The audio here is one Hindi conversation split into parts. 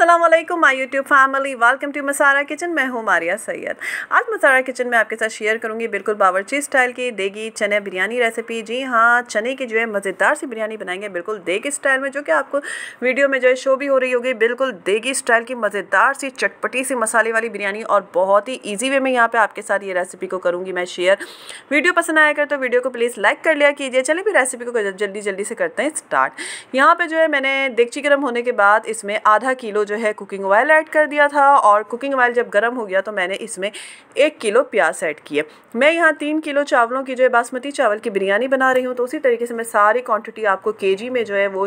Aslam my YouTube family welcome to मसारा किचन मैं हूँ मारिया सैयद आज मसारा किचन में आपके साथ शेयर करूँगी बिल्कुल बावरची स्टाइल की देगी चने बिरयानी रेसिपी जी हाँ चने की जो है मज़ेदार सी बिरयानी बनाएंगे बिल्कुल देगी स्टाइल में जो कि आपको वीडियो में जो है शो भी हो रही होगी बिल्कुल देगी स्टाइल की मज़ेदार सी चटपटी सी मसाले वाली बिरयानी और बहुत ही ईजी वे में यहाँ पर आपके साथ ये रेसिपी को करूँगी मैं शेयर वीडियो पसंद आया कर तो वीडियो को प्लीज़ लाइक कर लिया कीजिए चले भी रेसिपी को जल्दी जल्दी से करते हैं स्टार्ट यहाँ पर जो है मैंने देगची गर्म होने के बाद इसमें आधा किलो जो है कुकिंग ऑयल ऐड कर दिया था और कुकिंग ऑयल जब गर्म हो गया तो मैंने इसमें एक किलो प्याज ऐड किए मैं यहाँ तीन किलो चावलों की जो है बासमती चावल की बिरयानी बना रही हूँ तो उसी तरीके से मैं सारी क्वान्टिटी आपको के में जो है वो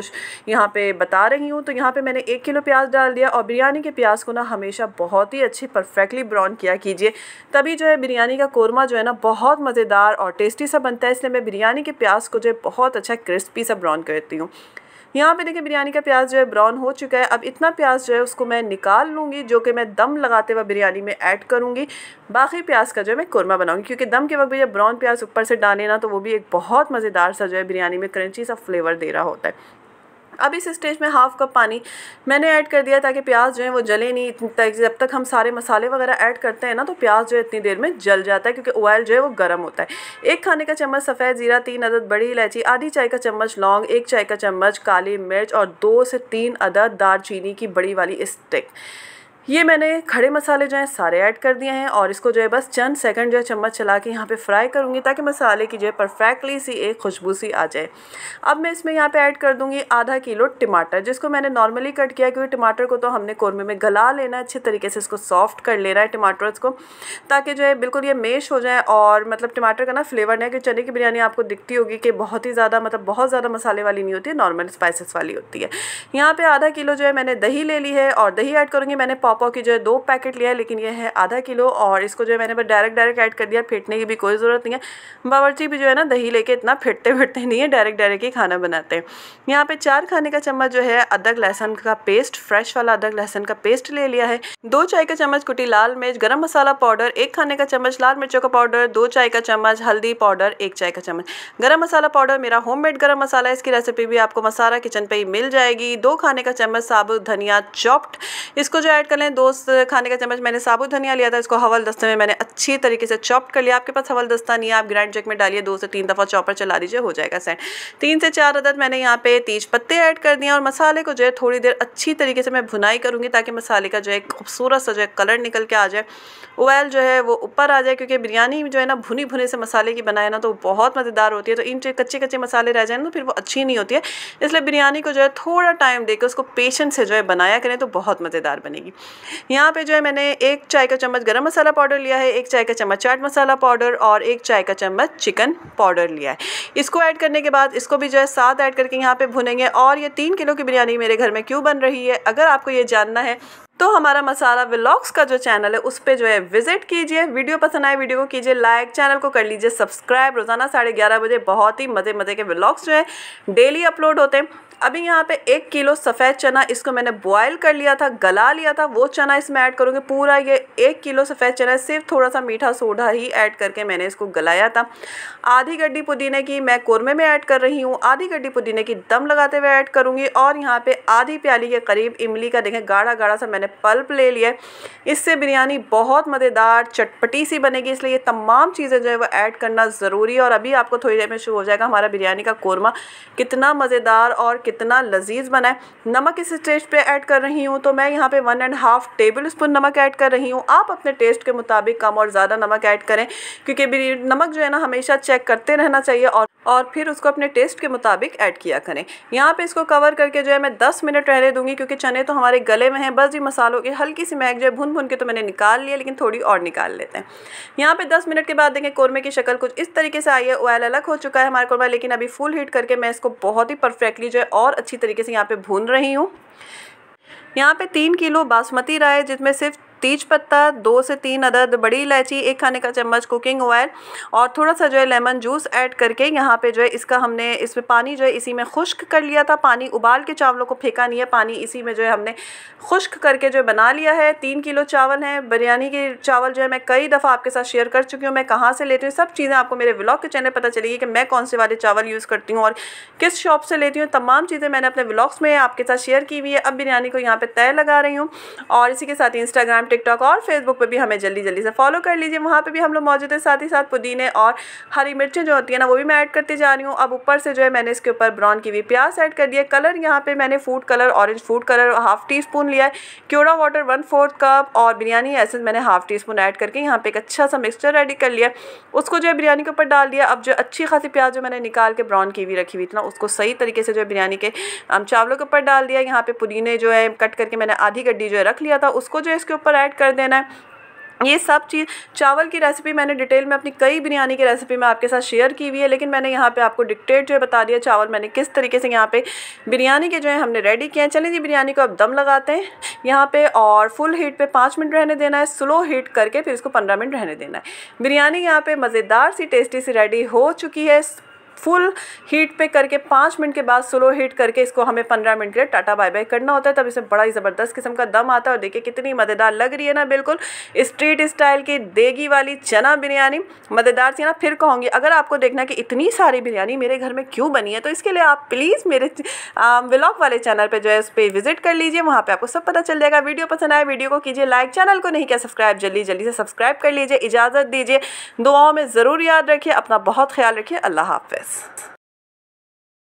यहाँ पर बता रही हूँ तो यहाँ पर मैंने एक किलो प्याज डाल दिया और बिरयानी के प्याज को ना हमेशा बहुत ही अच्छी परफेक्टली ब्राउन किया कीजिए तभी जो है बिरयानी का कोरमा जो है ना बहुत मज़ेदार और टेस्टी सा बनता है इसलिए मैं बिरयानी के प्याज को जो है बहुत अच्छा क्रिस्पी सा ब्राउन करती हूँ यहाँ पे देखिए बिरयानी का प्याज जो है ब्राउन हो चुका है अब इतना प्याज जो है उसको मैं निकाल लूँगी जो कि मैं दम लगाते हुए बिरयानी में ऐड करूँगी बाकी प्याज का जो है मैं कुरमा बनाऊँगी क्योंकि दम के वक्त भी जब ब्राउन प्याज ऊपर से डालें ना तो वो भी एक बहुत मज़ेदार सा जो है बिरयानी में क्रंची सा फ्लेवर दे रहा होता है अब इस स्टेज में हाफ कप पानी मैंने ऐड कर दिया ताकि प्याज जो है वो जले नहीं इतनी तक जब तक हम सारे मसाले वगैरह ऐड करते हैं ना तो प्याज जो है इतनी देर में जल जाता है क्योंकि ऑयल जो है वो गर्म होता है एक खाने का चम्मच सफ़ेद ज़ीरा तीन अदद बड़ी इलायची आधी चाय का चम्मच लौंग एक चाय का चम्मच काली मिर्च और दो से तीन अदद दार चीनी की बड़ी वाली स्टिक ये मैंने खड़े मसाले जो हैं सारे ऐड कर दिए हैं और इसको जो है बस चंद सेकंड जो है चम्मच चला के यहाँ पे फ्राई करूँगी ताकि मसाले की जो है परफेक्टली सी एक खुशबू सी आ जाए अब मैं इसमें यहाँ पे ऐड कर दूँगी आधा किलो टमाटर जिसको मैंने नॉर्मली कट किया क्योंकि टमाटर को तो हमने कौरमे में गला लेना है अच्छे तरीके से इसको सॉफ्ट कर लेना है टमाटर्स को ताकि जो है बिल्कुल ये मेश हो जाए और मतलब टमाटर का ना फ्लेवर नहीं क्योंकि चने की बिरयानी आपको दिखती होगी कि बहुत ही ज़्यादा मतलब बहुत ज़्यादा मसाले वाली नहीं होती है नॉर्मल स्पाइसिस वाली होती है यहाँ पर आधा किलो जो है मैंने दही ले ली है और दही ऐड करूँगी मैंने हॉपर की जो है दो पैकेट लिया है लेकिन ये है आधा किलो और इसको जो है मैंने डायरेक्ट डायरेक्ट ऐड कर दिया फेंटने की भी कोई ज़रूरत नहीं है बावरची भी जो है ना दही लेके इतना फेंटते फेंटते नहीं है डायरेक्ट डायरेक्ट ही खाना बनाते हैं यहाँ पे चार खाने का चम्मच जो है अदरक लहसन का पेस्ट फ्रेश वाला अदरक लहसन का पेस्ट ले लिया है दो चाय का चम्मच कुटी लाल मिर्च गर्म मसाला पाउडर एक खाने का चम्मच लाल मिर्चों का पाउडर दो चाय का चम्मच हल्दी पाउडर एक चाय का चम्मच गर्म मसाला पाउडर मेरा होममेड गरम मसाला इसकी रेसिपी भी आपको मसाला किचन पर ही मिल जाएगी दो खाने का चम्मच साबुत धनिया चॉप्ड इसको जो ऐड कर डालें दो खाने का चम्मच मैंने साबुत धनिया लिया था इसको हवल दस्ते में मैंने अच्छी तरीके से चॉप कर लिया आपके पास हवल दस्ता नहीं है आप ग्राइंड जग में डालिए दो से तीन दफ़ा चॉपर चला दीजिए हो जाएगा सेंड तीन से चार अदद मैंने यहाँ पे तेज पत्ते ऐड कर दिए और मसाले को जो है थोड़ी देर अच्छी तरीके से मैं भुनाई करूँगी ताकि मसाले का जो है खूबसूरत सा जो है कलर निकल के आ जाए ऑयल जो है वो ऊपर आ जाए क्योंकि बिरयानी जो है ना भुनी भुने से मसाले की बनाए ना तो बहुत मज़ेदार होती है तो इन कच्चे कच्चे मसाले रह जाए ना तो फिर वो अच्छी नहीं होती है इसलिए बिरयानी को जो है थोड़ा टाइम देकर उसको पेशेंट से जो है बनाया करें तो बहुत मज़ेदार बनेगी यहाँ पे जो है मैंने एक चाय का चम्मच गरम मसाला पाउडर लिया है एक चाय का चम्मच चाट मसाला पाउडर और एक चाय का चम्मच चिकन पाउडर लिया है इसको ऐड करने के बाद इसको भी जो है साथ ऐड करके यहाँ पे भुनेंगे और ये तीन किलो की बिरयानी मेरे घर में क्यों बन रही है अगर आपको ये जानना है तो हमारा मसाला व्लॉग्स का जो चैनल है उस पर जो है विजिट कीजिए वीडियो पसंद आए वीडियो को कीजिए लाइक चैनल को कर लीजिए सब्सक्राइब रोज़ाना साढ़े ग्यारह बजे बहुत ही मज़े मज़े के व्लॉग्स जो है डेली अपलोड होते हैं अभी यहाँ पे एक किलो सफ़ेद चना इसको मैंने बॉयल कर लिया था गला लिया था वो चना इसमें ऐड करूँगी पूरा ये एक किलो सफ़ेद चना सिर्फ थोड़ा सा मीठा सोडा ही ऐड करके मैंने इसको गलाया था आधी गड्डी पुदीने की मैं कौरमे में ऐड कर रही हूँ आधी गड्डी पुदीने की दम लगाते हुए ऐड करूँगी और यहाँ पर आधी प्याली के करीब इमली का देखें गाढ़ा गाढ़ा सा मैंने पल्प ले लिया है इससे बिरयानी बहुत मज़ेदार चटपटी सी बनेगी इसलिए ये तमाम चीज़ें जो है वो ऐड करना ज़रूरी है और अभी आपको थोड़ी देर में शुरू हो जाएगा हमारा बिरयानी का कौरमा कितना मज़ेदार और कितना लजीज बना है नमक इस स्टेज पर ऐड कर रही हूँ तो मैं यहाँ पर one and half tablespoon नमक ऐड कर रही हूँ आप अपने टेस्ट के मुताबिक कम और ज़्यादा नमक ऐड करें क्योंकि नमक जो है ना हमेशा चेक करते रहना चाहिए और और फिर उसको अपने टेस्ट के मुताबिक ऐड किया करें यहाँ पे इसको कवर करके जो है मैं 10 मिनट रहने दूंगी क्योंकि चने तो हमारे गले में हैं बस ये मसाला मसालों की हल्की सी मैग जो है भुन भुन के तो मैंने निकाल लिया लेकिन थोड़ी और निकाल लेते हैं यहाँ पे 10 मिनट के बाद देखें कौरमे की शक्ल कुछ इस तरीके से आई है ऑयल अलग हो चुका है हमारा कौरमा लेकिन अभी फुल हीट करके मैं इसको बहुत ही परफेक्टली जो है और अच्छी तरीके से यहाँ पर भून रही हूँ यहाँ पे तीन किलो बासमती राय जिसमें सिर्फ तेज पत्ता दो से तीन अदद बड़ी इलायची एक खाने का चम्मच कुकिंग ऑयल और थोड़ा सा जो है लेमन जूस ऐड करके यहाँ पे जो है इसका हमने इसमें पानी जो है इसी में खुश्क कर लिया था पानी उबाल के चावलों को फेंका नहीं है पानी इसी में जो है हमने खुश्क करके जो बना लिया है तीन किलो चावल हैं बिरयानी के चावल जो है मैं कई दफ़ा आपके साथ शेयर कर चुकी हूँ मैं कहाँ से लेती हूँ सब चीज़ें आपको मेरे ब्लॉग के चैनल पता चलेगी कि मैं कौन से वाले चावल यूज़ करती हूँ और किस शॉप से लेती हूँ तमाम चीज़ें मैंने अपने व्लॉग्स में आपके साथ शेयर की हुई है अब बिरयानी को यहाँ पर तय लगा रही हूँ और इसी के साथ इंस्टाग्राम टिकटॉक और फेसबुक पर भी हमें जल्दी जल्दी से फॉलो कर लीजिए वहाँ पर भी हम लोग मौजूद हैं साथ ही साथ पुदीने और हरी मिर्चें जो होती है ना वो भी मैं ऐड करती जा रही हूँ अब ऊपर से जो है मैंने इसके ऊपर ब्राउन की भी प्याज ऐड कर दिया कलर यहाँ पर मैंने food colour orange food colour half teaspoon लिया है kewra water one fourth cup और बिरयानी एसेंस मैंने हाफ टी स्पून ऐड करके यहाँ पर एक अच्छा सा मिक्सचर रेडी कर लिया उसको जो है बिरयानी के ऊपर डाल दिया अब जो अच्छी खासी प्याज जो मैंने निकाल के ब्राउन की रखी हुई थी ना उसको सही तरीके से जो है बिरयानी के चावलों के ऊपर डाल दिया यहाँ पे पुदीने जो है कट करके मैंने आधी गड्डी जो है रख लिया था उसको जो है इसके ऊपर ऐड कर देना है ये सब चीज़ चावल की रेसिपी मैंने डिटेल में अपनी कई बिरयानी की रेसिपी में आपके साथ शेयर की हुई है लेकिन मैंने यहाँ पे आपको डिक्टेट जो है बता दिया चावल मैंने किस तरीके से यहाँ पे बिरयानी के जो है हमने रेडी किए हैं चलिए जी बिरयानी को अब दम लगाते हैं यहाँ पे और फुल हीट पे पाँच मिनट रहने देना है स्लो हीट करके फिर इसको पंद्रह मिनट रहने देना है बिरयानी यहाँ पर मज़ेदार सी टेस्टी सी रेडी हो चुकी है फुल हीट पे करके पाँच मिनट के बाद स्लो हीट करके इसको हमें पंद्रह मिनट के लिए टाटा बाय बाय करना होता है तब इसमें बड़ा ही ज़बरदस्त किस्म का दम आता है और देखिए कितनी मज़ेदार लग रही है ना बिल्कुल स्ट्रीट स्टाइल की देगी वाली चना बिरयानी मज़ेदार सी ना फिर कहूँगी अगर आपको देखना कि इतनी सारी बिरयानी मेरे घर में क्यों बनी है तो इसके लिए आप प्लीज़ मेरे ब्लॉग वाले चैनल पर जो है उस पर विजिट कर लीजिए वहाँ पर आपको सब पता चल जाएगा वीडियो पसंद आए वीडियो को कीजिए लाइक चैनल को नहीं क्या सब्सक्राइब जल्दी जल्दी से सब्सक्राइब कर लीजिए इजाज़त दीजिए दुआओं में ज़रूर याद रखिए अपना बहुत ख्याल रखिए अल्लाह हाफ this.